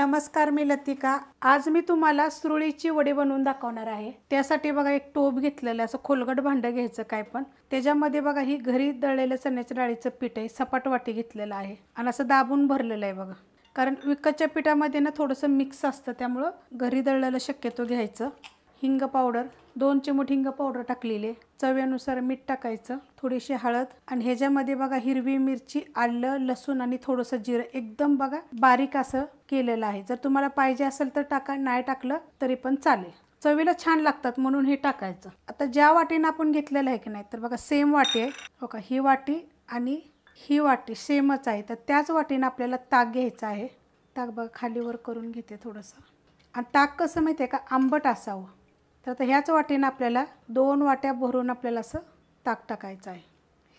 नमस्कार मी लतिका आज मी तुम्हाला सुरळीची वडी बनवून दाखवणार आहे त्यासाठी बघा एक टोप घेतलेलं असं खोलगट भांडं घ्यायचं काय पण त्याच्यामध्ये बघा ही घरी दळलेलं चण्याच्या डाळीचं पीठ आहे सपाट वाटी घेतलेलं आहे आणि असं दाबून भरलेलं आहे बघा कारण विकतच्या पिठामध्ये ना थोडंसं मिक्स असतं त्यामुळं घरी दळलेलं शक्यतो घ्यायचं हिंग पावडर दोन मुठिंग हिंग पावडर टाकलेले चव्यानुसार मीठ टाकायचं थोडीशी हळद आणि ह्याच्यामध्ये बघा हिरवी मिरची आलं लसूण आणि थोडंसं जिरं एकदम बघा बारीक असं केलेलं आहे जर तुम्हाला पाहिजे असेल तर टाका नाही टाकलं तरी पण चालेल चवीला छान लागतात म्हणून हे टाकायचं आता ज्या वाटीनं आपण घेतलेलं आहे की नाही तर बघा सेम वाटी आहे हो का ही वाटी आणि ही वाटी सेमच आहे तर त्याच वाटीनं आपल्याला ताक घ्यायचं आहे ताक बघा खालीवर करून घेते थोडंसं आणि ताक कसं माहिती आहे का आंबट असावं तर आता ह्याच वाटेनं आपल्याला दोन वाट्या भरून आपल्याला असं ताक टाकायचं आहे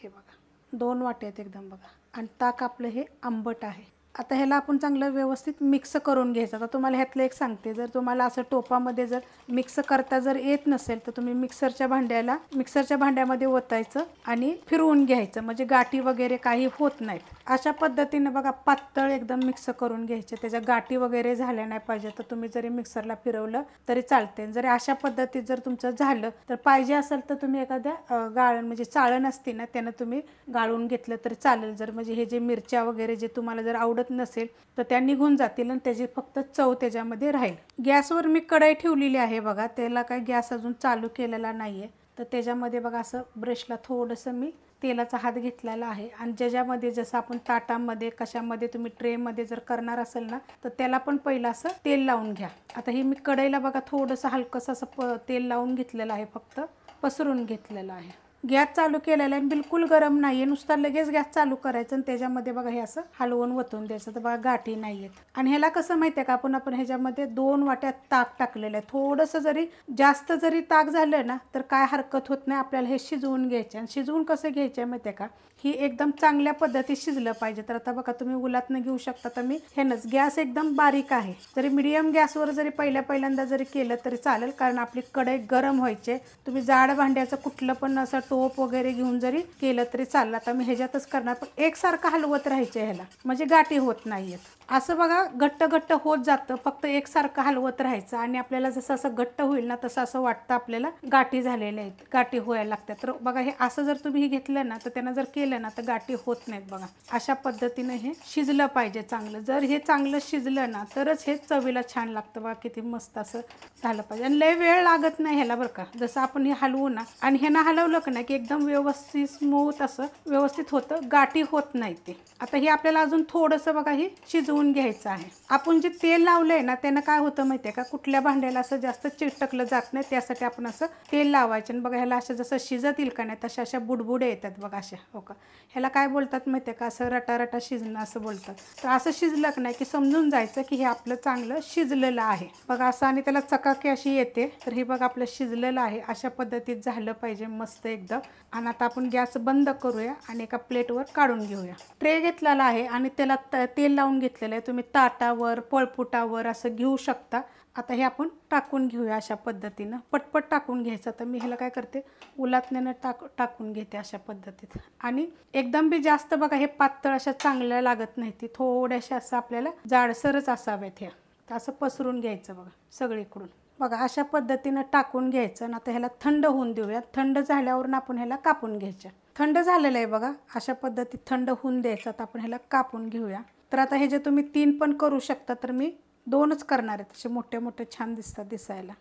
हे बघा दोन वाट्यात एकदम बघा आणि ताक आपलं हे आंबट आहे आता ह्याला आपण चांगलं व्यवस्थित मिक्स करून घ्यायचं आता तुम्हाला ह्यातलं एक सांगते जर तुम्हाला असं टोपामध्ये जर मिक्स करता जर येत नसेल तर तुम्ही मिक्सरच्या भांड्याला मिक्सरच्या भांड्यामध्ये ओतायचं आणि फिरवून घ्यायचं म्हणजे गाठी वगैरे काही होत नाहीत अशा पद्धतीने बघा पातळ एकदम मिक्स करून घ्यायचे त्याच्या गाठी वगैरे झाल्या नाही पाहिजे तर तुम्ही जरी मिक्सरला फिरवलं तरी चालते जरी अशा पद्धतीत जर तुमचं झालं तर पाहिजे असेल तर तुम्ही एखाद्या गाळण म्हणजे चाळण असते ना त्यानं तुम्ही गाळून घेतलं तरी चालेल जर म्हणजे हे जे मिरच्या वगैरे जे तुम्हाला जर आवड आवडत नसेल तर त्या निघून जातील आणि त्याची फक्त चव त्याच्यामध्ये राहील गॅसवर मी कढाई ठेवलेली आहे बघा त्याला काय गॅस अजून चालू केलेला नाही आहे तर त्याच्यामध्ये बघा असं ब्रशला थोडंसं मी तेलाचा हात घेतलेला आहे आणि ज्याच्यामध्ये जसं आपण ताटामध्ये कशामध्ये तुम्ही ट्रेमध्ये जर करणार असेल ना तर त्याला पण पहिलं असं तेल लावून घ्या आता हे मी कढईला बघा थोडंसं हलकंसं असं तेल लावून घेतलेलं आहे फक्त पसरून घेतलेलं आहे गॅस चालू केलेला आहे बिलकुल गरम नाही आहे नुसता लगेच गॅस चालू करायचं आणि त्याच्यामध्ये बघा हे असं हलवून वतून द्यायचं तर बघा गाठी नाही आहेत आणि ह्याला कसं माहिती आहे का आपण आपण ह्याच्यामध्ये दोन वाट्यात ताक टाकलेलं आहे थोडंसं जरी जास्त जरी ताक झालं ना तर काय हरकत होत नाही आपल्याला हे शिजवून घ्यायचे आणि शिजवून कसं घ्यायचंय माहिती आहे का ही एकदम चांगल्या पद्धतीत शिजलं पाहिजे तर आता बघा तुम्ही उलातनं घेऊ शकता तर मी ह्यानंच गॅस एकदम बारीक आहे जरी मिडियम गॅसवर जरी पहिल्या पहिल्यांदा जरी केलं तरी चालेल कारण आपली कढई गरम व्हायचे तुम्ही जाड भांड्याचं कुठलं पण असं तोप वगैरे घेऊन जरी केलं तरी चाललं आता मी ह्याच्यातच करणार पण एकसारखं हलवत राहायचं ह्याला म्हणजे गाठी होत नाहीयेत असं बघा घट्ट घट्ट होत जातं फक्त एकसारखं हलवत राहायचं आणि आपल्याला जसं असं घट्ट होईल ना तसं असं वाटतं आपल्याला गाठी झालेल्या आहेत गाठी होयला लागतात तर बघा हे असं जर तुम्ही हे घेतलं ना तर त्यांना जर केलं ना तर गाठी होत नाहीत बघा अशा पद्धतीने हे शिजलं पाहिजे चांगलं जर हे चांगलं शिजलं ना तरच हे चवीला छान लागतं बघा किती मस्त असं झालं पाहिजे आणि लय वेळ लागत नाही ह्याला बरं का जसं आपण हे हलवू ना आणि ह्यानं हलवलं का ना की एकदम व्यवस्थित स्मूथ असं व्यवस्थित होतं गाठी होत नाही ते आता हे आपल्याला अजून थोडंसं बघा ही शिजवून घ्यायचं आहे आपण जे तेल लावलंय ना त्यानं काय होतं माहितीये का कुठल्या भांड्याला असं जास्त चिटकलं जात नाही त्यासाठी आपण असं तेल लावायचं आणि बघा ह्याला अशा जसं शिजतील का नाही तशा अशा बुडबुडे येतात बघा अशा हो का ह्याला काय बोलतात माहिती का असं रटा शिजणं असं बोलतात तर असं शिजलं नाही की समजून जायचं की हे आपलं चांगलं शिजलेलं आहे बघा असं आणि त्याला चकाकी अशी येते तर हे बघा आपलं शिजलेलं आहे अशा पद्धतीत झालं पाहिजे मस्त एक आणि आता आपण गॅस बंद करूया आणि एका प्लेटवर काढून घेऊया ट्रे घेतलेला आहे आणि त्याला तेल लावून घेतलेलं आहे तुम्ही ताटावर पळपुटावर असं घेऊ शकता आता हे आपण टाकून घेऊया अशा पद्धतीनं पटपट टाकून घ्यायचं तर मी ह्याला काय करते उलातण्यानं टाक टाकून घेते अशा पद्धतीत आणि एकदम बी जास्त बघा हे पातळ अशा चांगल्या लागत नाही ती थोड्याशा असं आपल्याला जाडसरच असाव्यात ह्या असं पसरून घ्यायचं बघा सगळीकडून बघा अशा पद्धतीनं टाकून घ्यायचं आणि आता ह्याला थंड होऊन देऊया थंड झाल्यावरून आपण ह्याला कापून घ्यायचं थंड झालेलं आहे बघा अशा पद्धतीत थंड होऊन द्यायचं आता आपण ह्याला कापून घेऊया तर आता हे जे तुम्ही तीन पण करू शकता तर मी दोनच करणार आहे तसे मोठे मोठे छान दिसतात दिसायला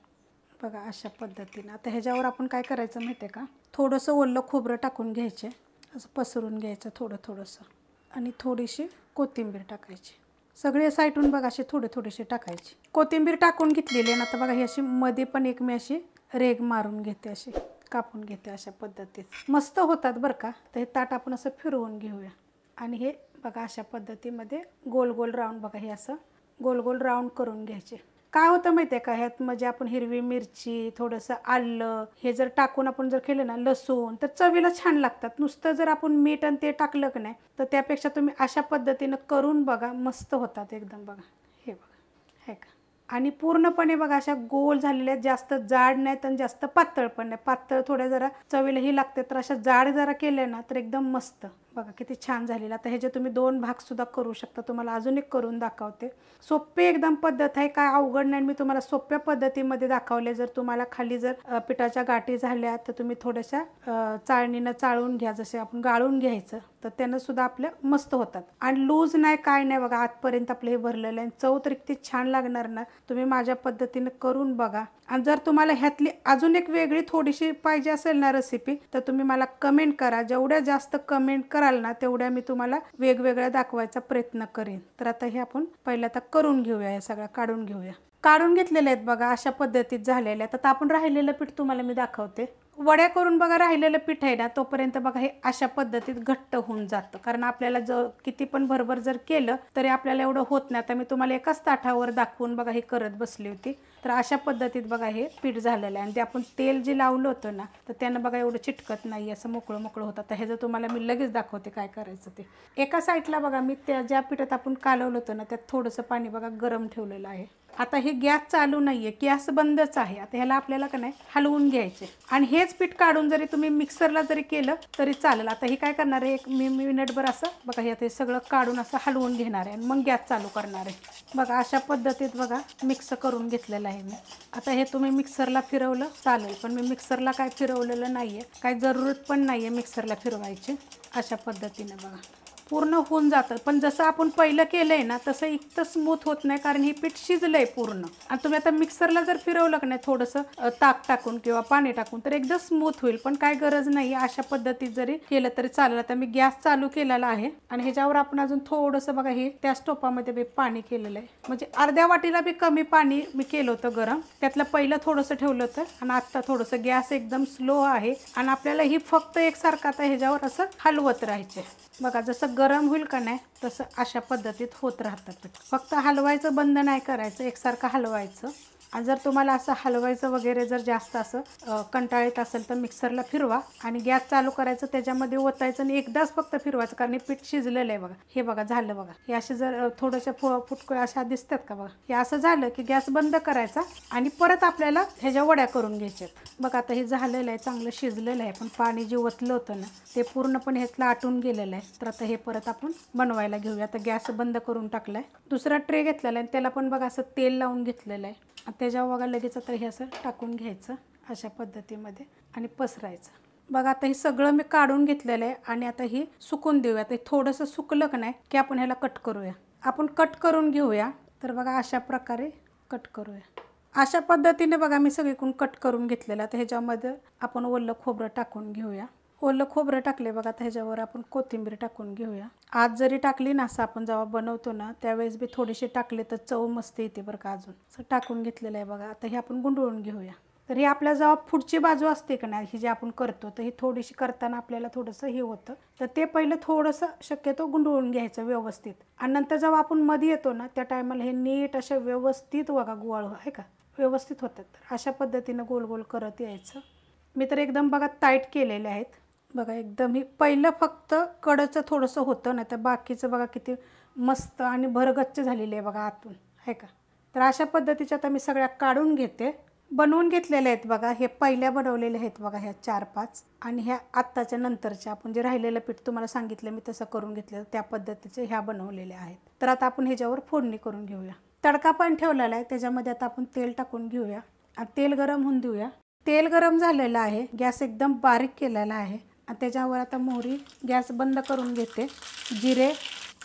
बघा अशा पद्धतीनं आता ह्याच्यावर आपण काय करायचं माहिती आहे का थोडंसं ओललं खोबरं टाकून घ्यायचे असं पसरून घ्यायचं थोडं थोडंसं आणि थोडीशी कोथिंबीर टाकायची सगळे साईटून बघा असे थोडे थोडेसे टाकायचे कोथिंबीर टाकून घेतलेली आहे ना आता बघा ही अशी मध्ये पण एक मी अशी रेग मारून घेते अशी कापून घेते अशा पद्धतीत मस्त होतात बरं का तर हे ताट आपण असं फिरवून घेऊया आणि हे बघा अशा पद्धतीमध्ये गोल गोल राऊंड बघा हे असं गोल गोल राऊंड करून घ्यायचे काय होतं माहिती आहे का ह्यात म्हणजे आपण हिरवी मिरची थोडंसं आलं हे जर टाकून आपण जर केलं ना लसूण तर चवीला छान लागतात नुसतं जर आपण मीठ आणि ते टाकलं की नाही तर त्यापेक्षा तुम्ही अशा पद्धतीनं करून बघा मस्त होतात एकदम बघा हे बघा हे का आणि पूर्णपणे बघा अशा गोल झालेल्या जास्त जाड नाहीत आणि जास्त पातळ पण नाही पातळ थोड्या जरा चवीलाही लागते तर अशा जाड जरा केल्या ना तर एकदम मस्त बघा किती छान झालेलं आता जे तुम्ही दोन भागसुद्धा करू शकता तुम्हाला अजून एक करून दाखवते सोपे एकदम पद्धत आहे काय अवघड नाही मी तुम्हाला सोप्या पद्धतीमध्ये दाखवले जर तुम्हाला खाली जर पिठाच्या गाठी झाल्या तर तुम्ही थोड्याशा चाळणीनं चाळून घ्या जसे आपण गाळून घ्यायचं तर त्यानं सुद्धा आपल्या मस्त होतात आणि लूज नाही काय नाही बघा आजपर्यंत आपलं हे भरलेलं आहे चव तर छान लागणार ना तुम्ही माझ्या पद्धतीने करून बघा आणि जर तुम्हाला ह्यातली अजून एक वेगळी थोडीशी पाहिजे असेल ना रेसिपी तर तुम्ही मला कमेंट करा जेवढ्या जास्त कमेंट करा कराल ना तेवढ्या मी तुम्हाला वेगवेगळ्या दाखवायचा प्रयत्न करेन तर आता हे आपण पहिला आता करून घेऊया या सगळ्या काढून घेऊया काढून घेतलेले आहेत बघा अशा पद्धतीत झालेल्या आहेत आता आपण राहिलेलं पीठ तुम्हाला मी दाखवते वड्या करून बघा राहिलेलं पीठ आहे ना तोपर्यंत बघा हे अशा पद्धतीत घट्ट होऊन जातं कारण आपल्याला जर किती पण भरभर जर केलं तरी आपल्याला एवढं होत नाही आता मी तुम्हाला एकाच ताठावर दाखवून बघा हे करत बसली होती तर अशा पद्धतीत बघा हे पीठ झालेलं आहे आणि ते आपण तेल जे लावलं होतं ना तर त्यांना बघा एवढं चिटकत नाही असं मोकळं मोकळं होतं तर जर तुम्हाला मी लगेच दाखवते काय करायचं ते एका साईडला बघा मी त्या ज्या पिठात आपण कालवलं होतं ना त्यात थोडंसं पाणी बघा गरम ठेवलेलं आहे आता हे गॅस चालू नाही आहे गॅस बंदच आहे आता ह्याला आपल्याला का नाही हलवून घ्यायचे आणि हेच पीठ काढून जरी तुम्ही मिक्सरला जरी केलं तरी चालेल आता हे काय करणार आहे एक मी मिनिटभर असं बघा हे हे सगळं काढून असं हलवून घेणार आहे आणि मग गॅस चालू करणार आहे बघा अशा पद्धतीत बघा मिक्स करून घेतलेलं आहे मी आता हे तुम्ही मिक्सरला फिरवलं चालेल पण मी मिक्सरला काय फिरवलेलं नाही आहे काही जरूरत पण नाही आहे मिक्सरला फिरवायची अशा पद्धतीने बघा पूर्ण होऊन जातं पण जसं आपण पहिलं केलं आहे ना तसं इतकं स्मूथ होत नाही कारण हे पीठ शिजलं आहे पूर्ण आणि तुम्ही आता मिक्सरला जर फिरवलं नाही थोडंसं ताक टाकून किंवा पाणी टाकून तर एकदम स्मूथ होईल पण काय गरज नाही अशा पद्धतीत जरी केलं तरी चालेल आता मी गॅस चालू केलेला आहे आणि ह्याच्यावर आपण अजून थोडंसं बघा हे त्या स्टोपामध्ये बी पाणी केलेलं आहे म्हणजे अर्ध्या वाटीला बी कमी पाणी मी केलं होतं गरम त्यातलं पहिलं थोडंसं ठेवलं होतं आणि आत्ता थोडंसं गॅस एकदम स्लो आहे आणि आपल्याला ही फक्त एकसारखं आता ह्याच्यावर असं हलवत राहायचे बघा जसं गरम होईल का नाही तसं अशा पद्धतीत होत राहतात फक्त हलवायचं बंद नाही करायचं एकसारखं हलवायचं जर तुम्हाला असं हलवायचं वगैरे जर जास्त असं कंटाळत असेल तर मिक्सरला फिरवा आणि गॅस चालू करायचं त्याच्यामध्ये ओतायचं आणि एकदाच फक्त फिरवायचं कारण हे पीठ शिजलेलं आहे बघा हे बघा झालं बघा हे असे जर थोडंसं फु फुटकळ अशा दिसतात का बघा हे असं झालं की गॅस बंद करायचा आणि परत आपल्याला ह्याच्या वड्या करून घ्यायच्यात बघा आता हे झालेलं आहे चांगलं शिजलेलं आहे पण पाणी जे ओतलं होतं ना ते पूर्णपणे ह्यातलं आटून गेलेलं आहे तर आता हे परत आपण बनवायला घेऊया आता गॅस बंद करून टाकलाय दुसरा ट्रे घेतलेला आहे त्याला पण बघा असं तेल लावून घेतलेलं आहे त्याच्यावर बघा लगेच आता हे असं टाकून घ्यायचं अशा पद्धतीमध्ये आणि पसरायचं बघा आता हे सगळं मी काढून घेतलेलं आहे आणि आता ही सुकून देऊया आता थोडंसं सुकलं का नाही की आपण ह्याला कट करूया आपण कट करून घेऊया तर बघा अशा प्रकारे कट करूया अशा पद्धतीने बघा मी सगळीकडून कट करून घेतलेलं आता ह्याच्यामध्ये आपण ओलं खोबरं टाकून घेऊया ओलं खोबरं टाकले बघा आता ह्याच्यावर आपण कोथिंबीर टाकून घेऊया आज जरी टाकली ना असं आपण जेव्हा बनवतो ना त्यावेळेस बी थोडेसे टाकले तर चव मस्त येते बरं का अजून टाकून घेतलेलं आहे बघा आता हे आपण गुंडळून घेऊया तर ही आपल्या जेव्हा पुढची बाजू असते का नाही ही जी आपण करतो तर ही थोडीशी करताना आपल्याला थोडंसं हे होतं तर ते पहिलं थोडंसं शक्यतो गुंडळून घ्यायचं व्यवस्थित आणि नंतर जेव्हा आपण मध्ये येतो ना त्या टायमाला हे नीट अशा व्यवस्थित बघा गोळ आहे का व्यवस्थित होतात तर अशा पद्धतीनं गोल गोल करत यायचं मी तर एकदम बघा टाईट केलेले आहेत बघा एकदम ही पहिलं फक्त कडचं थोडंसं होतं नाही तर बाकीचं बघा किती मस्त आणि भरगच्च झालेलं आहे बघा आतून आहे का तर अशा पद्धतीच्या आता मी सगळ्या काढून घेते बनवून घेतलेले आहेत बघा हे पहिल्या बनवलेले आहेत बघा ह्या चार पाच आणि ह्या आत्ताच्या नंतरच्या आपण जे राहिलेलं पीठ तुम्हाला सांगितलं मी तसं करून घेतलं त्या पद्धतीचे ह्या बनवलेल्या आहेत तर आता आपण ह्याच्यावर फोडणी करून घेऊया तडका पण ठेवलेला आहे त्याच्यामध्ये आता आपण तेल टाकून घेऊया आणि तेल गरम होऊन देऊया तेल गरम झालेलं आहे गॅस एकदम बारीक केलेला आहे त्याच्यावर आता मोहरी गॅस बंद करून घेते जिरे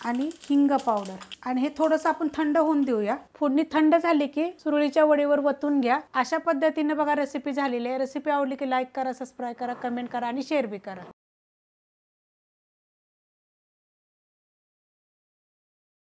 आणि हिंग पावडर आणि हे थोडंसं आपण थंड होऊन देऊया फोडणी थंड झाली की सुरळीच्या वडीवर वतून घ्या अशा पद्धतीने बघा रेसिपी झालेली आहे रेसिपी आवडली की लाईक करा सबस्क्राईब करा कमेंट करा आणि शेअर बी करा